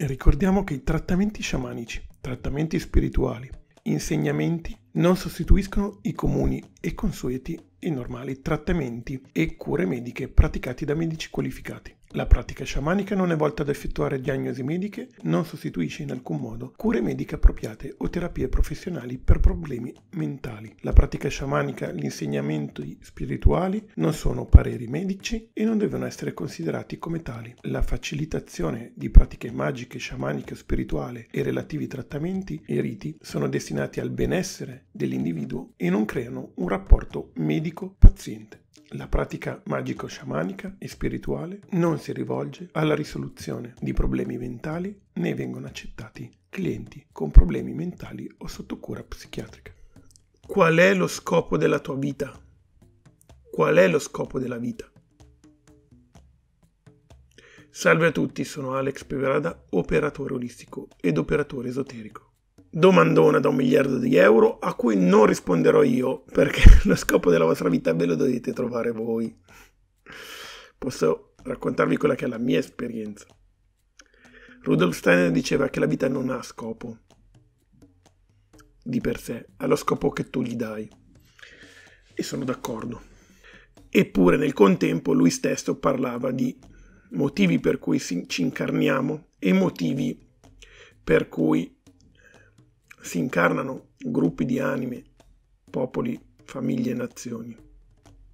Ricordiamo che i trattamenti sciamanici, trattamenti spirituali, insegnamenti non sostituiscono i comuni e consueti e normali trattamenti e cure mediche praticati da medici qualificati. La pratica sciamanica non è volta ad effettuare diagnosi mediche, non sostituisce in alcun modo cure mediche appropriate o terapie professionali per problemi mentali. La pratica sciamanica, gli insegnamenti spirituali non sono pareri medici e non devono essere considerati come tali. La facilitazione di pratiche magiche, sciamaniche o spirituali e relativi trattamenti e riti sono destinati al benessere dell'individuo e non creano un rapporto medico-paziente. La pratica magico-sciamanica e spirituale non si rivolge alla risoluzione di problemi mentali né vengono accettati clienti con problemi mentali o sotto cura psichiatrica. Qual è lo scopo della tua vita? Qual è lo scopo della vita? Salve a tutti, sono Alex Peverada, operatore olistico ed operatore esoterico domandona da un miliardo di euro a cui non risponderò io perché lo scopo della vostra vita ve lo dovete trovare voi. Posso raccontarvi quella che è la mia esperienza. Rudolf Steiner diceva che la vita non ha scopo di per sé, ha lo scopo che tu gli dai. E sono d'accordo. Eppure nel contempo lui stesso parlava di motivi per cui ci incarniamo e motivi per cui si incarnano gruppi di anime, popoli, famiglie e nazioni.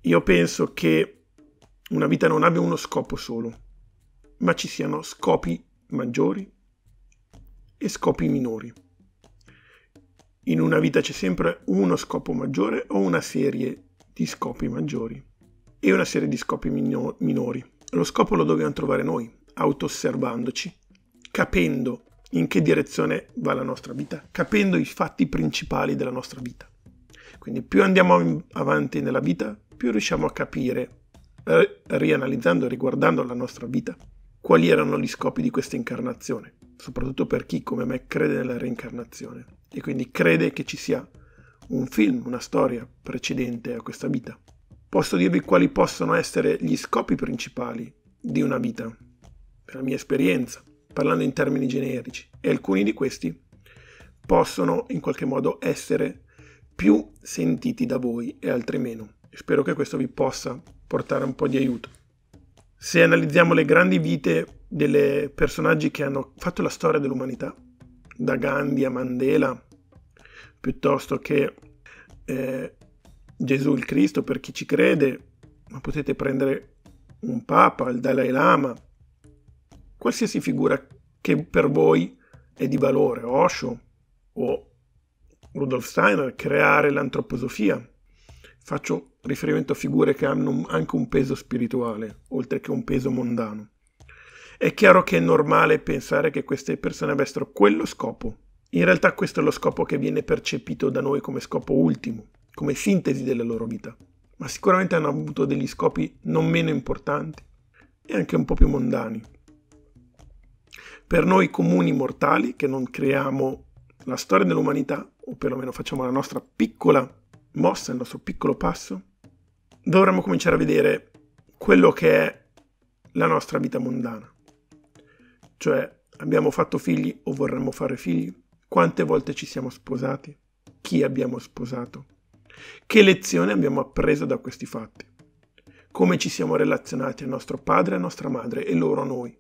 Io penso che una vita non abbia uno scopo solo, ma ci siano scopi maggiori e scopi minori. In una vita c'è sempre uno scopo maggiore o una serie di scopi maggiori e una serie di scopi minori. Lo scopo lo dobbiamo trovare noi, auto-osservandoci, capendo in che direzione va la nostra vita, capendo i fatti principali della nostra vita. Quindi più andiamo avanti nella vita, più riusciamo a capire, eh, rianalizzando e riguardando la nostra vita, quali erano gli scopi di questa incarnazione, soprattutto per chi come me crede nella reincarnazione e quindi crede che ci sia un film, una storia precedente a questa vita. Posso dirvi quali possono essere gli scopi principali di una vita, per la mia esperienza parlando in termini generici, e alcuni di questi possono in qualche modo essere più sentiti da voi e altri meno. Spero che questo vi possa portare un po' di aiuto. Se analizziamo le grandi vite dei personaggi che hanno fatto la storia dell'umanità, da Gandhi a Mandela, piuttosto che eh, Gesù il Cristo per chi ci crede, ma potete prendere un Papa, il Dalai Lama, qualsiasi figura che per voi è di valore, Osho o Rudolf Steiner, creare l'antroposofia. Faccio riferimento a figure che hanno anche un peso spirituale, oltre che un peso mondano. È chiaro che è normale pensare che queste persone avessero quello scopo. In realtà questo è lo scopo che viene percepito da noi come scopo ultimo, come sintesi della loro vita. Ma sicuramente hanno avuto degli scopi non meno importanti e anche un po' più mondani. Per noi comuni mortali che non creiamo la storia dell'umanità, o perlomeno facciamo la nostra piccola mossa, il nostro piccolo passo, dovremmo cominciare a vedere quello che è la nostra vita mondana. Cioè, abbiamo fatto figli o vorremmo fare figli? Quante volte ci siamo sposati? Chi abbiamo sposato? Che lezione abbiamo appreso da questi fatti? Come ci siamo relazionati a nostro padre e a nostra madre e loro a noi?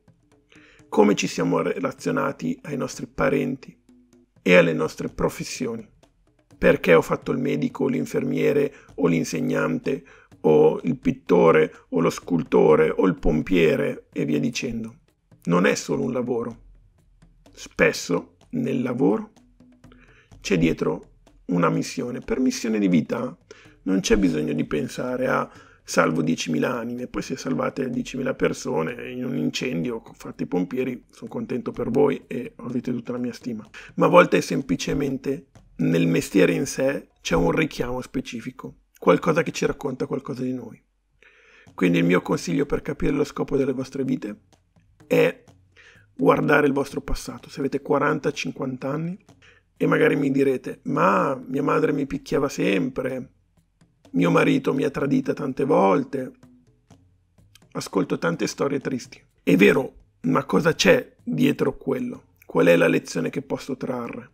come ci siamo relazionati ai nostri parenti e alle nostre professioni. Perché ho fatto il medico, l'infermiere o l'insegnante o il pittore o lo scultore o il pompiere e via dicendo. Non è solo un lavoro. Spesso nel lavoro c'è dietro una missione. Per missione di vita non c'è bisogno di pensare a salvo 10.000 anime, poi se salvate 10.000 persone in un incendio, fate i pompieri, sono contento per voi e avete tutta la mia stima. Ma a volte semplicemente nel mestiere in sé c'è un richiamo specifico, qualcosa che ci racconta qualcosa di noi. Quindi il mio consiglio per capire lo scopo delle vostre vite è guardare il vostro passato. Se avete 40-50 anni e magari mi direte, ma mia madre mi picchiava sempre, mio marito mi ha tradita tante volte. Ascolto tante storie tristi. È vero, ma cosa c'è dietro quello? Qual è la lezione che posso trarre?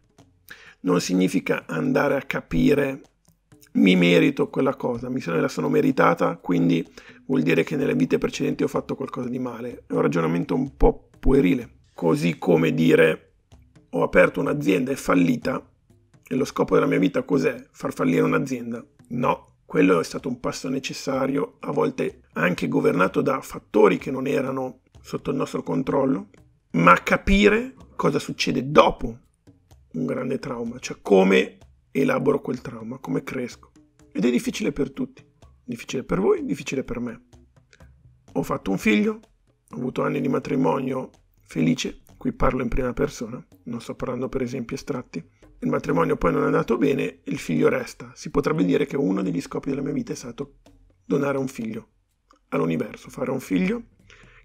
Non significa andare a capire mi merito quella cosa, mi sono, la sono meritata, quindi vuol dire che nelle vite precedenti ho fatto qualcosa di male. È un ragionamento un po' puerile. Così come dire ho aperto un'azienda e fallita e lo scopo della mia vita cos'è? Far fallire un'azienda? No, quello è stato un passo necessario, a volte anche governato da fattori che non erano sotto il nostro controllo, ma capire cosa succede dopo un grande trauma, cioè come elaboro quel trauma, come cresco. Ed è difficile per tutti, difficile per voi, difficile per me. Ho fatto un figlio, ho avuto anni di matrimonio felice, qui parlo in prima persona, non sto parlando per esempi estratti il matrimonio poi non è andato bene, il figlio resta. Si potrebbe dire che uno degli scopi della mia vita è stato donare un figlio all'universo, fare un figlio,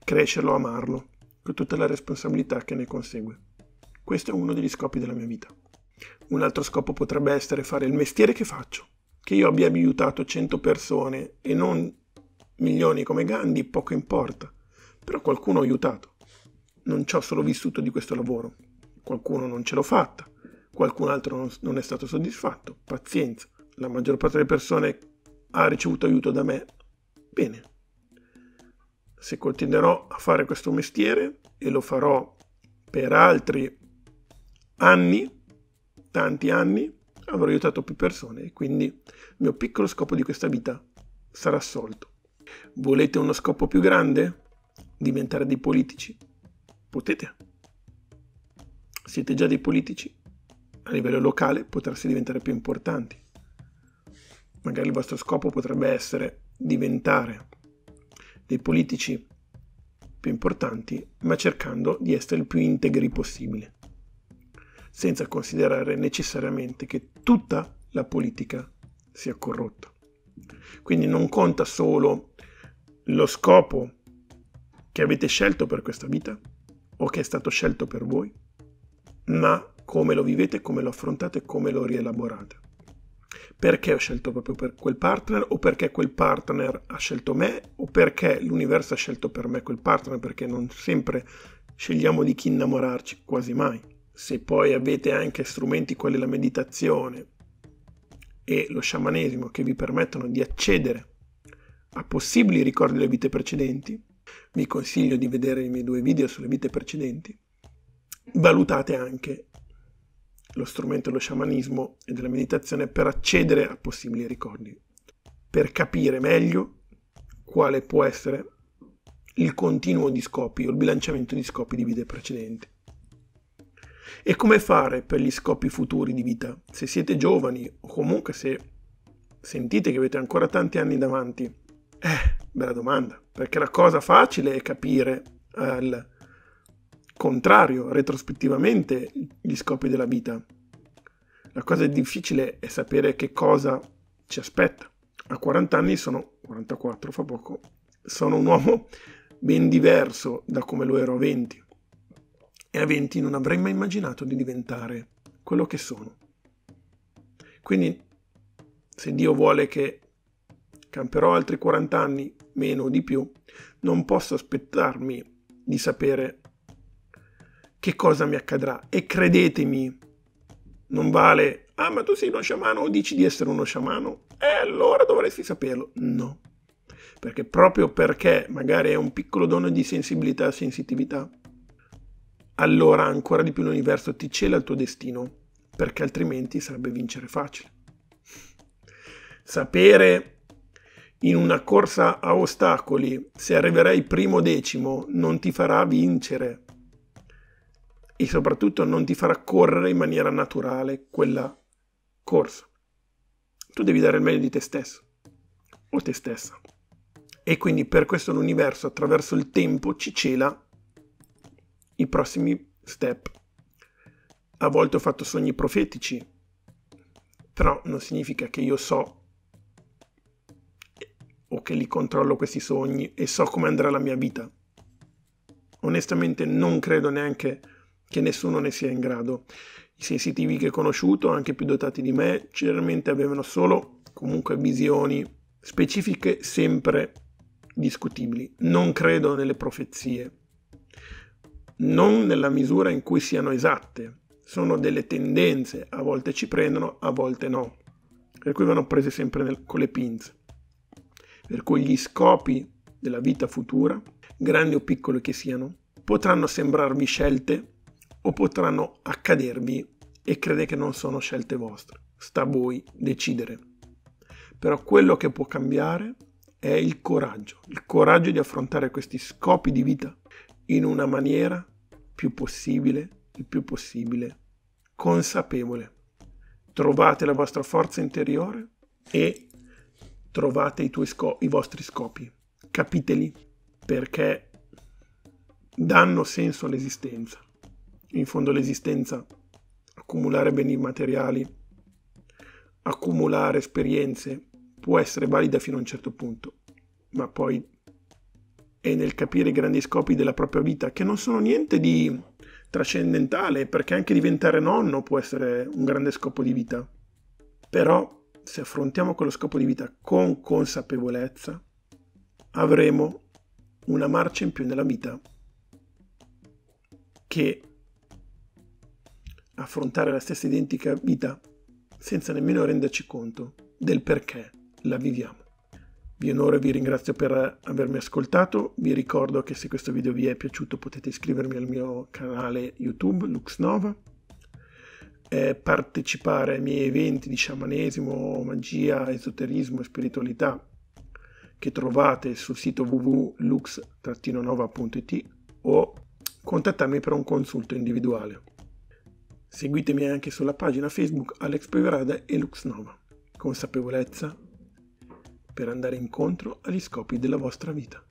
crescerlo, amarlo, con tutta la responsabilità che ne consegue. Questo è uno degli scopi della mia vita. Un altro scopo potrebbe essere fare il mestiere che faccio, che io abbia aiutato 100 persone e non milioni come Gandhi, poco importa, però qualcuno ho aiutato. Non ci ho solo vissuto di questo lavoro, qualcuno non ce l'ho fatta, qualcun altro non è stato soddisfatto, pazienza, la maggior parte delle persone ha ricevuto aiuto da me, bene. Se continuerò a fare questo mestiere e lo farò per altri anni, tanti anni, avrò aiutato più persone e quindi il mio piccolo scopo di questa vita sarà assolto. Volete uno scopo più grande? Diventare dei politici? Potete. Siete già dei politici? a livello locale potreste diventare più importanti. Magari il vostro scopo potrebbe essere diventare dei politici più importanti, ma cercando di essere il più integri possibile, senza considerare necessariamente che tutta la politica sia corrotta. Quindi non conta solo lo scopo che avete scelto per questa vita o che è stato scelto per voi, ma come lo vivete, come lo affrontate, e come lo rielaborate. Perché ho scelto proprio per quel partner o perché quel partner ha scelto me o perché l'universo ha scelto per me quel partner perché non sempre scegliamo di chi innamorarci, quasi mai. Se poi avete anche strumenti quali la meditazione e lo sciamanesimo che vi permettono di accedere a possibili ricordi delle vite precedenti, vi consiglio di vedere i miei due video sulle vite precedenti, valutate anche lo strumento dello sciamanismo e della meditazione per accedere a possibili ricordi, per capire meglio quale può essere il continuo di scopi o il bilanciamento di scopi di vite precedenti. E come fare per gli scopi futuri di vita? Se siete giovani o comunque se sentite che avete ancora tanti anni davanti? Eh, bella domanda, perché la cosa facile è capire al contrario, retrospettivamente, gli scopi della vita. La cosa difficile è sapere che cosa ci aspetta. A 40 anni sono 44, fa poco, sono un uomo ben diverso da come lo ero a 20. E a 20 non avrei mai immaginato di diventare quello che sono. Quindi, se Dio vuole che camperò altri 40 anni, meno o di più, non posso aspettarmi di sapere che cosa mi accadrà. E credetemi, non vale, ah ma tu sei uno sciamano o dici di essere uno sciamano, e eh, allora dovresti saperlo. No, perché proprio perché magari è un piccolo dono di sensibilità e sensitività, allora ancora di più l'universo ti cela il tuo destino, perché altrimenti sarebbe vincere facile. Sapere in una corsa a ostacoli se arriverai primo o decimo non ti farà vincere, e soprattutto non ti farà correre in maniera naturale quella corsa. Tu devi dare il meglio di te stesso o te stessa. E quindi per questo l'universo attraverso il tempo ci cela i prossimi step. A volte ho fatto sogni profetici, però non significa che io so o che li controllo questi sogni e so come andrà la mia vita. Onestamente non credo neanche che nessuno ne sia in grado. I sensitivi che ho conosciuto, anche più dotati di me, generalmente avevano solo comunque visioni specifiche sempre discutibili. Non credo nelle profezie, non nella misura in cui siano esatte. Sono delle tendenze, a volte ci prendono, a volte no. Per cui vanno prese sempre nel, con le pinze. Per cui gli scopi della vita futura, grandi o piccoli che siano, potranno sembrarvi scelte o potranno accadervi e crede che non sono scelte vostre. Sta a voi decidere. Però quello che può cambiare è il coraggio, il coraggio di affrontare questi scopi di vita in una maniera più possibile, il più possibile consapevole. Trovate la vostra forza interiore e trovate i, sco- i vostri scopi. Capiteli perché danno senso all'esistenza in fondo l'esistenza, accumulare beni materiali, accumulare esperienze può essere valida fino a un certo punto, ma poi è nel capire i grandi scopi della propria vita che non sono niente di trascendentale, perché anche diventare nonno può essere un grande scopo di vita. Però se affrontiamo quello scopo di vita con consapevolezza, avremo una marcia in più nella vita che affrontare la stessa identica vita senza nemmeno renderci conto del perché la viviamo. Vi onoro e vi ringrazio per avermi ascoltato, vi ricordo che se questo video vi è piaciuto potete iscrivervi al mio canale YouTube LuxNova, eh, partecipare ai miei eventi di sciamanesimo, magia, esoterismo e spiritualità che trovate sul sito www.lux-nova.it o contattarmi per un consulto individuale. Seguitemi anche sulla pagina Facebook Alex Peverada e Luxnova. Consapevolezza per andare incontro agli scopi della vostra vita.